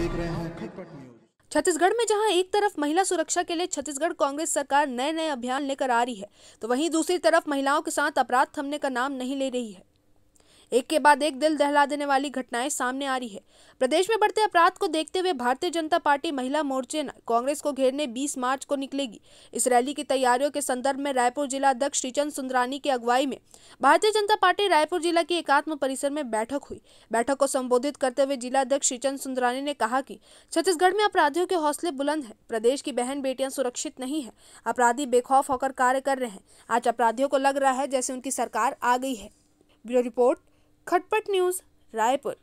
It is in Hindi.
देख रहे हैं खटपट न्यूज छत्तीसगढ़ में जहां एक तरफ महिला सुरक्षा के लिए छत्तीसगढ़ कांग्रेस सरकार नए नए अभियान लेकर आ रही है तो वहीं दूसरी तरफ महिलाओं के साथ अपराध थमने का नाम नहीं ले रही है एक के बाद एक दिल दहला देने वाली घटनाएं सामने आ रही है प्रदेश में बढ़ते अपराध को देखते हुए भारतीय जनता पार्टी महिला मोर्चे ने कांग्रेस को घेरने 20 मार्च को निकलेगी इस रैली की तैयारियों के संदर्भ में रायपुर जिला अध्यक्ष श्रीचंद सुंदरानी की अगुवाई में भारतीय जनता पार्टी रायपुर जिला के एकात्म परिसर में बैठक हुई बैठक को संबोधित करते हुए जिला अध्यक्ष श्रीचंद सुंदरानी ने कहा की छत्तीसगढ़ में अपराधियों के हौसले बुलंद है प्रदेश की बहन बेटियां सुरक्षित नहीं है अपराधी बेखौफ होकर कार्य कर रहे हैं आज अपराधियों को लग रहा है जैसे उनकी सरकार आ गई है bureau report Khatpat news Raipur